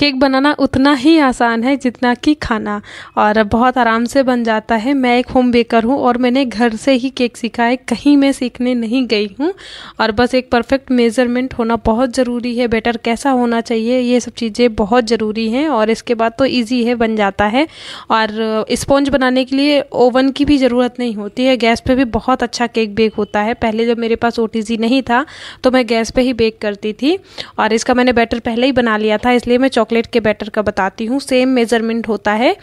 cake बनाना उतना ही आसान है जितना कि खाना और बहुत आराम से बन जाता है मैं एक होम बेकर हूँ और मैंने घर से ही केक सीखा है कहीं मैं सीखने नहीं गई हूँ और बस एक परफेक्ट मेज़रमेंट होना बहुत ज़रूरी है बेटर कैसा होना चाहिए ये सब चीज़ें बहुत ज़रूरी हैं और इसके बाद तो ईजी है बन जाता है और स्पॉन्ज बनाने के लिए ओवन की भी ज़रूरत नहीं होती है गैस पर भी बहुत अच्छा केक बेक होता है पहले जब मेरे पास ओ नहीं था तो मैं गैस पर ही बेक करती थी और इसका मैंने बैटर पहले ही बना लिया था इसलिए मैं चौक चॉकलेट के बैटर का बताती हूँ सेम मेज़रमेंट होता है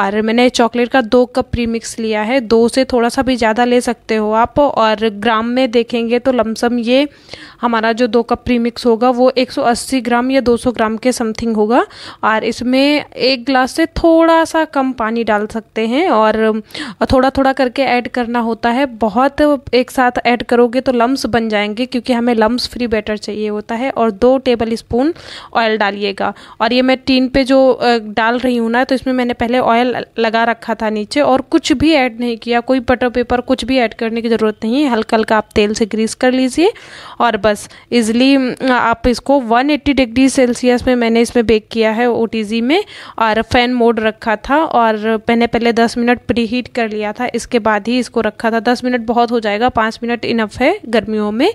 और मैंने चॉकलेट का दो कप प्रीमिक्स लिया है दो से थोड़ा सा भी ज़्यादा ले सकते हो आप और ग्राम में देखेंगे तो लमसम ये हमारा जो दो कप प्री मिक्स होगा वो 180 ग्राम या 200 ग्राम के समथिंग होगा और इसमें एक ग्लास से थोड़ा सा कम पानी डाल सकते हैं और थोड़ा थोड़ा करके ऐड करना होता है बहुत एक साथ ऐड करोगे तो लम्स बन जाएंगे क्योंकि हमें लम्स फ्री बैटर चाहिए होता है और दो टेबल स्पून ऑयल डालिएगा और ये मैं टीन पे जो डाल रही हूँ ना तो इसमें मैंने पहले ऑयल लगा रखा था नीचे और कुछ भी ऐड नहीं किया कोई बटर पेपर कुछ भी ऐड करने की ज़रूरत नहीं है हल्का हल्का आप तेल से ग्रीस कर लीजिए और बस बस इजली आप इसको 180 डिग्री सेल्सियस में मैंने इसमें बेक किया है ओ में और फैन मोड रखा था और मैंने पहले 10 मिनट प्री हीट कर लिया था इसके बाद ही इसको रखा था 10 मिनट बहुत हो जाएगा 5 मिनट इनफ है गर्मियों में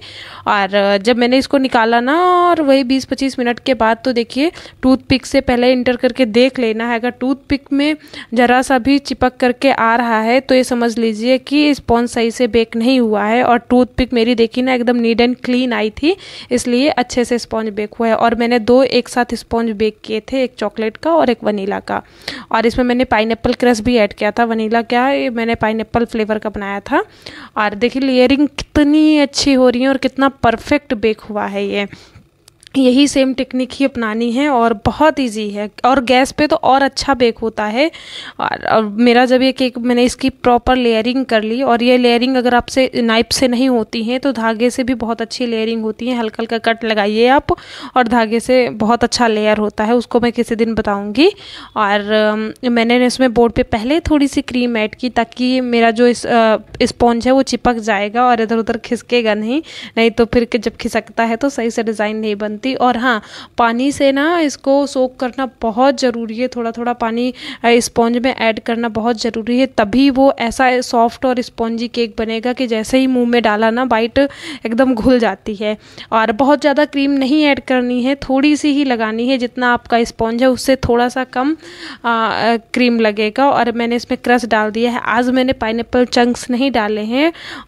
और जब मैंने इसको निकाला ना और वही 20-25 मिनट के बाद तो देखिए टूथपिक से पहले इंटर करके देख लेना है अगर टूथपिक में ज़रा सा भी चिपक करके आ रहा है तो ये समझ लीजिए कि स्पॉन्ज सही से बेक नहीं हुआ है और टूथपिक मेरी देखी ना एकदम नीट एंड क्लीन आई आई थी इसलिए अच्छे से स्पॉन्ज बेक हुआ है और मैंने दो एक साथ स्पॉन्ज बेक किए थे एक चॉकलेट का और एक वनीला का और इसमें मैंने पाइन क्रश भी ऐड किया था वनीला क्या है मैंने पाइन फ्लेवर का बनाया था और देखिए लेयरिंग कितनी अच्छी हो रही है और कितना परफेक्ट बेक हुआ है ये यही सेम टेक्निक ही अपनानी है और बहुत इजी है और गैस पे तो और अच्छा बेक होता है और, और मेरा जब ये केक मैंने इसकी प्रॉपर लेयरिंग कर ली और ये लेयरिंग अगर आपसे नाइफ से नहीं होती है तो धागे से भी बहुत अच्छी लेयरिंग होती है हल्का हल्का कट लगाइए आप और धागे से बहुत अच्छा लेयर होता है उसको मैं किसी दिन बताऊँगी और मैंने इसमें बोर्ड पर पहले थोड़ी सी क्रीम ऐड की ताकि मेरा जो इस स्पॉन्ज है वो चिपक जाएगा और इधर उधर खिसकेगा नहीं नहीं तो फिर जब खिसकता है तो सही से डिज़ाइन नहीं बनती सकती और हाँ पानी से ना इसको सोक करना बहुत ज़रूरी है थोड़ा थोड़ा पानी स्पॉन्ज में ऐड करना बहुत ज़रूरी है तभी वो ऐसा सॉफ्ट और स्पॉन्जी केक बनेगा कि जैसे ही मुंह में डाला ना बाइट एकदम घुल जाती है और बहुत ज़्यादा क्रीम नहीं ऐड करनी है थोड़ी सी ही लगानी है जितना आपका स्पॉन्ज है उससे थोड़ा सा कम आ, क्रीम लगेगा और मैंने इसमें क्रस डाल दिया है आज मैंने पाइन चंक्स नहीं डाले हैं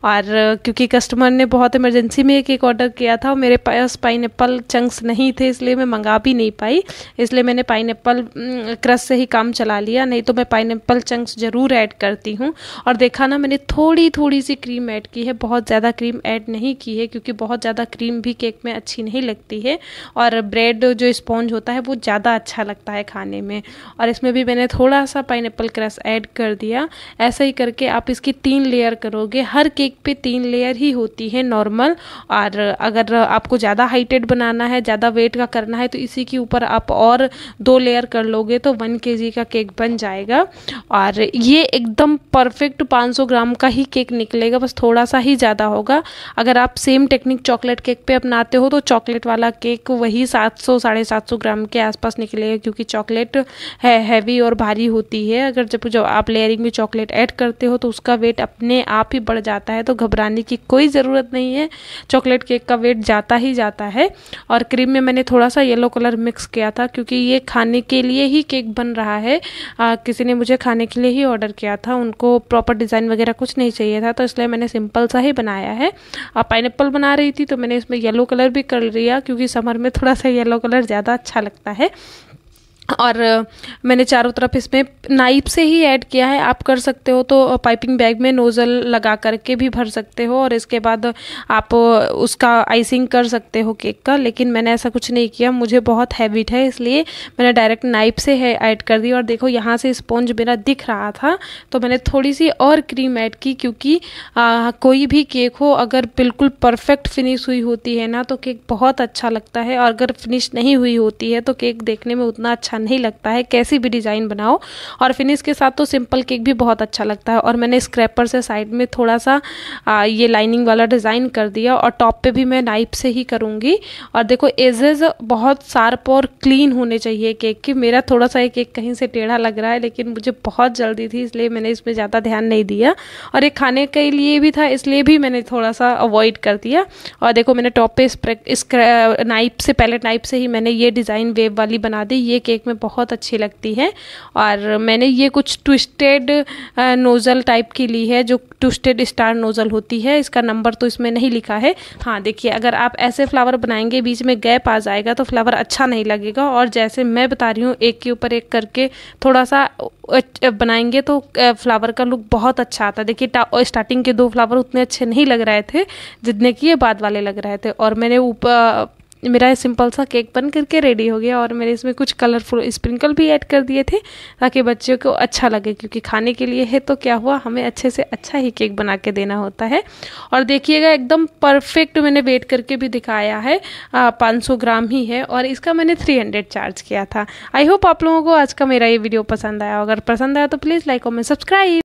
और क्योंकि कस्टमर ने बहुत इमरजेंसी में एक एक ऑर्डर किया था मेरे पास पाइन चंक्स चंक्स नहीं थे इसलिए मैं मंगा भी नहीं पाई इसलिए मैंने पाइन क्रस से ही काम चला लिया नहीं तो मैं पाइन एप्पल चंक्स ज़रूर ऐड करती हूँ और देखा ना मैंने थोड़ी थोड़ी सी क्रीम ऐड की है बहुत ज़्यादा क्रीम ऐड नहीं की है क्योंकि बहुत ज़्यादा क्रीम भी केक में अच्छी नहीं लगती है और ब्रेड जो स्पॉन्ज होता है वो ज़्यादा अच्छा लगता है खाने में और इसमें भी मैंने थोड़ा सा पाइन क्रस ऐड कर दिया ऐसा ही करके आप इसकी तीन लेयर करोगे हर केक पे तीन लेयर ही होती है नॉर्मल और अगर आपको ज़्यादा हाइटेड बनाना है ज़्यादा वेट का करना है तो इसी के ऊपर आप और दो लेयर कर लोगे तो वन के का केक बन जाएगा और ये एकदम परफेक्ट 500 ग्राम का ही केक निकलेगा बस थोड़ा सा ही ज़्यादा होगा अगर आप सेम टेक्निक चॉकलेट केक पे अपनाते हो तो चॉकलेट वाला केक वही 700 साढ़े सात ग्राम के आसपास निकलेगा क्योंकि चॉकलेट है हैवी और भारी होती है अगर जब जब आप लेयरिंग में चॉकलेट ऐड करते हो तो उसका वेट अपने आप ही बढ़ जाता है तो घबराने की कोई ज़रूरत नहीं है चॉकलेट केक का वेट जाता ही जाता है और और क्रीम में मैंने थोड़ा सा येलो कलर मिक्स किया था क्योंकि ये खाने के लिए ही केक बन रहा है आ, किसी ने मुझे खाने के लिए ही ऑर्डर किया था उनको प्रॉपर डिज़ाइन वगैरह कुछ नहीं चाहिए था तो इसलिए मैंने सिंपल सा ही बनाया है पाइन बना रही थी तो मैंने इसमें येलो कलर भी कर लिया क्योंकि समर में थोड़ा सा येलो कलर ज़्यादा अच्छा लगता है और मैंने चारों तरफ इसमें नाइप से ही ऐड किया है आप कर सकते हो तो पाइपिंग बैग में नोज़ल लगा करके भी भर सकते हो और इसके बाद आप उसका आइसिंग कर सकते हो केक का लेकिन मैंने ऐसा कुछ नहीं किया मुझे बहुत हैबिट है इसलिए मैंने डायरेक्ट नाइप से है ऐड कर दी और देखो यहाँ से स्पॉन्ज मेरा दिख रहा था तो मैंने थोड़ी सी और क्रीम ऐड की क्योंकि आ, कोई भी केक हो अगर बिल्कुल परफेक्ट फिनिश हुई होती है ना तो केक बहुत अच्छा लगता है और अगर फिनिश नहीं हुई होती है तो केक देखने में उतना अच्छा नहीं लगता है कैसी भी डिज़ाइन बनाओ और फिनिश के साथ तो सिंपल केक भी बहुत अच्छा लगता है और मैंने स्क्रैपर से साइड में थोड़ा सा आ, ये लाइनिंग वाला डिज़ाइन कर दिया और टॉप पे भी मैं नाइफ से ही करूँगी और देखो एजेज बहुत शार्प और क्लीन होने चाहिए केक की मेरा थोड़ा सा ये केक कहीं से टेढ़ा लग रहा है लेकिन मुझे बहुत जल्दी थी इसलिए मैंने इसमें ज़्यादा ध्यान नहीं दिया और ये खाने के लिए भी था इसलिए भी मैंने थोड़ा सा अवॉइड कर दिया और देखो मैंने टॉप पे नाइप से पहले नाइप से ही मैंने ये डिज़ाइन वेव वाली बना दी ये केक में बहुत अच्छी लगती है और मैंने ये कुछ ट्विस्टेड नोज़ल टाइप की ली है जो ट्विस्टेड स्टार नोज़ल होती है इसका नंबर तो इसमें नहीं लिखा है हाँ देखिए अगर आप ऐसे फ्लावर बनाएंगे बीच में गैप आ जाएगा तो फ्लावर अच्छा नहीं लगेगा और जैसे मैं बता रही हूँ एक के ऊपर एक करके थोड़ा सा बनाएंगे तो फ्लावर का लुक बहुत अच्छा आता है देखिए स्टार्टिंग के दो फ्लावर उतने अच्छे नहीं लग रहे थे जितने कि ये बाद वाले लग रहे थे और मैंने ऊपर मेरा सिंपल सा केक बन करके रेडी हो गया और मैंने इसमें कुछ कलरफुल स्प्रिंकल भी ऐड कर दिए थे ताकि बच्चों को अच्छा लगे क्योंकि खाने के लिए है तो क्या हुआ हमें अच्छे से अच्छा ही केक बना के देना होता है और देखिएगा एकदम परफेक्ट मैंने वेट करके भी दिखाया है पाँच सौ ग्राम ही है और इसका मैंने थ्री हंड्रेड चार्ज किया था आई होप आप लोगों को आज का मेरा ये वीडियो पसंद आया अगर पसंद आया तो प्लीज़ लाइक और मैं सब्सक्राइब